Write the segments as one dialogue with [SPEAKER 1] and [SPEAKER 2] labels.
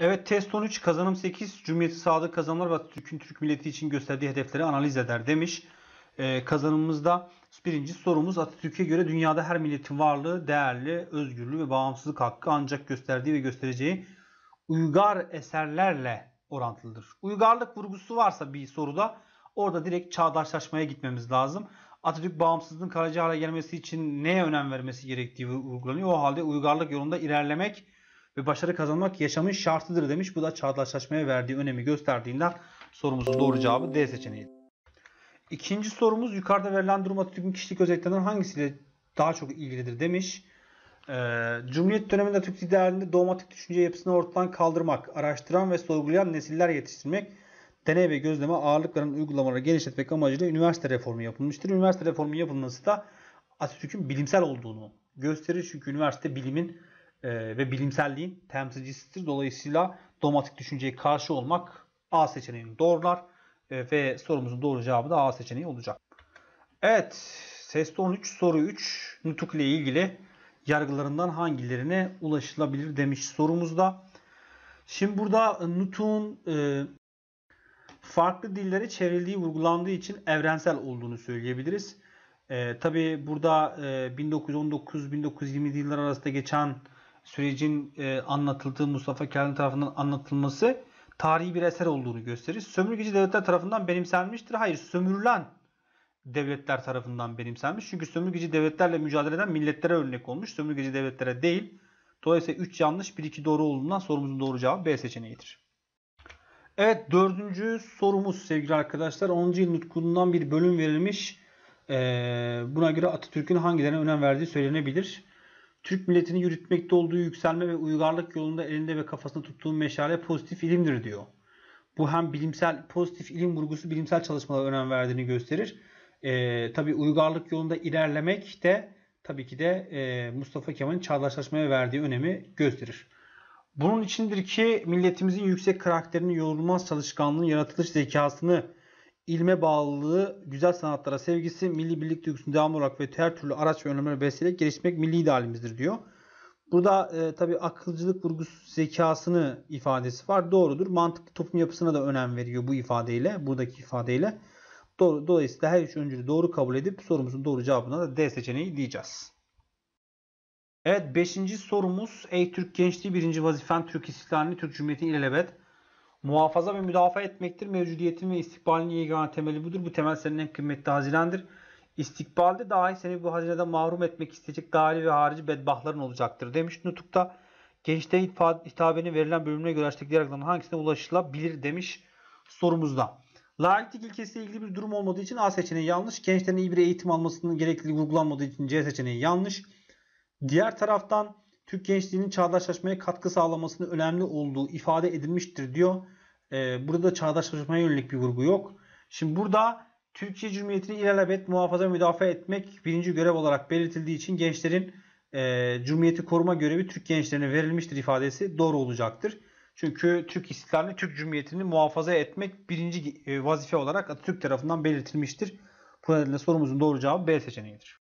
[SPEAKER 1] Evet test 13 kazanım 8 Cumhuriyeti Sadık Kazanımlar ve Türk'ün Türk milleti için gösterdiği hedefleri analiz eder demiş. Ee, kazanımımızda birinci sorumuz Atatürk'e göre dünyada her milletin varlığı, değerli, özgürlüğü ve bağımsızlık hakkı ancak gösterdiği ve göstereceği uygar eserlerle orantılıdır. Uygarlık vurgusu varsa bir soruda orada direkt çağdaşlaşmaya gitmemiz lazım. Atatürk bağımsızlığın kalıcı hale gelmesi için neye önem vermesi gerektiği vurgulanıyor. O halde uygarlık yolunda ilerlemek ve başarı kazanmak yaşamın şartıdır demiş. Bu da çağdaşlaşmaya verdiği önemi gösterdiğinden sorumuzun doğru cevabı D seçeneği. İkinci sorumuz yukarıda verilen duruma Atatürk'ün kişilik özelliklerinden hangisiyle daha çok ilgilidir demiş. Ee, Cumhuriyet döneminde Atatürk liderliğinde dogmatik düşünce yapısını ortadan kaldırmak, araştıran ve sorgulayan nesiller yetiştirmek, deney ve gözleme ağırlık uygulamaları genişletmek amacıyla üniversite reformu yapılmıştır. Üniversite reformu yapılması da Atatürk'ün bilimsel olduğunu gösterir. Çünkü üniversite bilimin ee, ve bilimselliğin temsilcisidir. Dolayısıyla domatik düşünceye karşı olmak A seçeneğini doğrular e, ve sorumuzun doğru cevabı da A seçeneği olacak. Evet, ses 13 soru 3 nutuk ile ilgili yargılarından hangilerine ulaşılabilir demiş sorumuzda. Şimdi burada e, Newton e, farklı dillere çevrildiği vurgulandığı için evrensel olduğunu söyleyebiliriz. E, Tabi burada e, 1919-1920 yıllar arasında geçen sürecin e, anlatıldığı Mustafa Kemal tarafından anlatılması tarihi bir eser olduğunu gösterir. Sömürgeci devletler tarafından benimsenmiştir. Hayır sömürülen devletler tarafından benimsenmiş. Çünkü sömürgeci devletlerle mücadele eden milletlere örnek olmuş. Sömürgeci devletlere değil. Dolayısıyla 3 yanlış 1-2 doğru olduğundan sorumuzun doğru cevabı B seçeneğidir. Evet dördüncü sorumuz sevgili arkadaşlar. 10. yıl nutkundan bir bölüm verilmiş. Ee, buna göre Atatürk'ün hangilerine önem verdiği söylenebilir. Türk milletini yürütmekte olduğu yükselme ve uygarlık yolunda elinde ve kafasında tuttuğu meşale pozitif ilimdir diyor. Bu hem bilimsel pozitif ilim vurgusu bilimsel çalışmalara önem verdiğini gösterir. E, tabii uygarlık yolunda ilerlemek de tabii ki de e, Mustafa Kemal'in çağdaşlaşmaya verdiği önemi gösterir. Bunun içindir ki milletimizin yüksek karakterini, yorulmaz çalışkanlığını, yaratılış zekasını ilme bağlılığı, güzel sanatlara sevgisi, milli birlik duygusunu devamlı olarak ve her türlü araç ve önlemlere besleyerek gelişmek milli idealimizdir diyor. Burada e, tabi akılcılık vurgusu zekasını ifadesi var. Doğrudur. Mantıklı toplum yapısına da önem veriyor bu ifadeyle, buradaki ifadeyle. Doğru, dolayısıyla her üç öncülü doğru kabul edip sorumuzun doğru cevabına da D seçeneği diyeceğiz. Evet 5. sorumuz Ey Türk Gençliği 1. Vazifen Türk İstiklalini Türk Cumhuriyeti'ni ilelebet muhafaza ve müdafaa etmektir. Mevcudiyetin ve istikbalin yegane temeli budur. Bu temel senin en kıymetli hazinendir. İstikbalde dahi seni bu hazineden mahrum etmek isteyecek dahili ve harici bedbahların olacaktır demiş. Nutuk'ta gençliğe hitabenin verilen bölümüne göre açtık diğer hangisine ulaşılabilir demiş sorumuzda. Laiklik ilkesiyle ilgili bir durum olmadığı için A seçeneği yanlış. Gençlerin iyi bir eğitim almasının gerekliliği vurgulanmadığı için C seçeneği yanlış. Diğer taraftan Türk gençliğinin çağdaşlaşmaya katkı sağlamasının önemli olduğu ifade edilmiştir diyor. Ee, burada da çağdaşlaşmaya yönelik bir vurgu yok. Şimdi burada Türkiye Cumhuriyeti'ni ilelebet muhafaza müdafaa etmek birinci görev olarak belirtildiği için gençlerin e, Cumhuriyeti koruma görevi Türk gençlerine verilmiştir ifadesi doğru olacaktır. Çünkü Türk istiklalini, Türk Cumhuriyeti'ni muhafaza etmek birinci e, vazife olarak Atatürk tarafından belirtilmiştir. Bu nedenle sorumuzun doğru cevabı B seçeneğidir.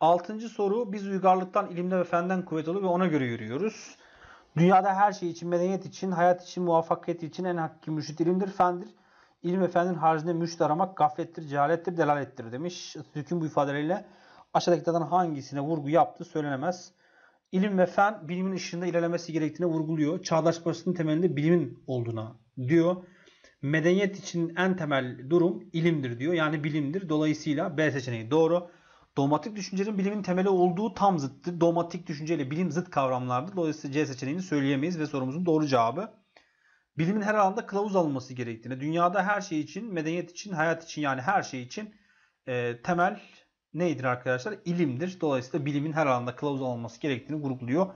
[SPEAKER 1] Altıncı soru biz uygarlıktan, ilimde ve fenden kuvvet alır ve ona göre yürüyoruz. Dünyada her şey için, medeniyet için, hayat için, muvaffakiyet için en hakiki müşit ilimdir, fendir. İlim ve fendin haricinde müşit aramak gaflettir, cehalettir, delalettir demiş. Atatürk'ün bu ifadeleriyle aşağıdakilerden hangisine vurgu yaptı söylenemez. İlim ve fen bilimin ışığında ilerlemesi gerektiğine vurguluyor. Çağdaş basının temelinde bilimin olduğuna diyor. Medeniyet için en temel durum ilimdir diyor. Yani bilimdir. Dolayısıyla B seçeneği doğru. Dogmatik düşüncenin bilimin temeli olduğu tam zıttı. Dogmatik düşünceyle bilim zıt kavramlardır. Dolayısıyla C seçeneğini söyleyemeyiz ve sorumuzun doğru cevabı bilimin her alanda kılavuz alınması gerektiğine, dünyada her şey için, medeniyet için, hayat için yani her şey için e, temel nedir arkadaşlar? İlimdir. Dolayısıyla bilimin her alanda kılavuz alınması gerektiğini grupluyor.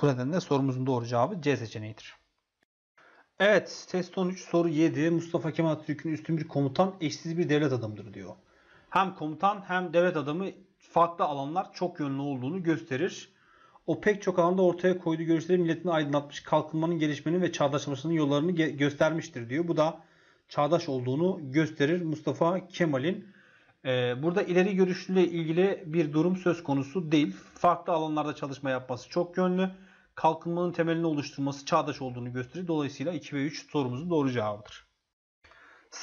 [SPEAKER 1] Bu nedenle sorumuzun doğru cevabı C seçeneğidir. Evet, test 13 soru 7. Mustafa Kemal Atatürk'ün üstün bir komutan, eşsiz bir devlet adamıdır diyor hem komutan hem devlet adamı farklı alanlar çok yönlü olduğunu gösterir. O pek çok alanda ortaya koyduğu görüşleri milletini aydınlatmış, kalkınmanın gelişmenin ve çağdaşlaşmasının yollarını göstermiştir diyor. Bu da çağdaş olduğunu gösterir Mustafa Kemal'in. Ee, burada ileri görüşlüyle ilgili bir durum söz konusu değil. Farklı alanlarda çalışma yapması çok yönlü. Kalkınmanın temelini oluşturması çağdaş olduğunu gösterir. Dolayısıyla 2 ve 3 sorumuzun doğru cevabıdır.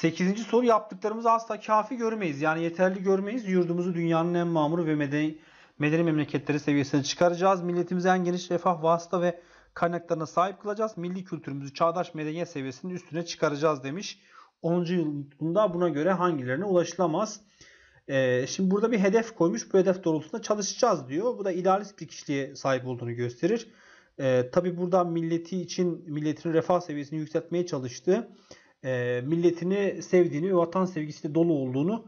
[SPEAKER 1] 8. soru yaptıklarımızı asla kafi görmeyiz. Yani yeterli görmeyiz. Yurdumuzu dünyanın en mamuru ve medeni, medeni memleketleri seviyesine çıkaracağız. Milletimizi en geniş refah, vasıta ve kaynaklarına sahip kılacağız. Milli kültürümüzü çağdaş medeniyet seviyesinin üstüne çıkaracağız demiş. 10. yılında buna göre hangilerine ulaşılamaz? Ee, şimdi burada bir hedef koymuş. Bu hedef doğrultusunda çalışacağız diyor. Bu da idealist bir kişiliğe sahip olduğunu gösterir. Ee, Tabi burada milleti için milletin refah seviyesini yükseltmeye çalıştığı e, milletini sevdiğini ve vatan sevgisiyle dolu olduğunu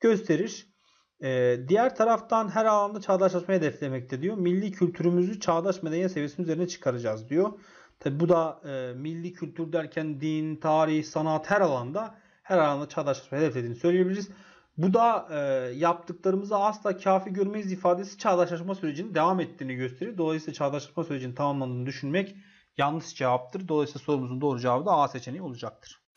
[SPEAKER 1] gösterir. E, diğer taraftan her alanda çağdaşlaşmayı hedeflemekte diyor. Milli kültürümüzü çağdaş medeniyet seviyesinin üzerine çıkaracağız diyor. Tabi bu da e, milli kültür derken din, tarih, sanat her alanda her alanda çağdaşlaşmayı hedeflediğini söyleyebiliriz. Bu da e, yaptıklarımızı asla kafi görmeyiz ifadesi çağdaşlaşma sürecinin devam ettiğini gösterir. Dolayısıyla çağdaşlaşma sürecinin tamamlandığını düşünmek yanlış cevaptır. Dolayısıyla sorumuzun doğru cevabı da A seçeneği olacaktır.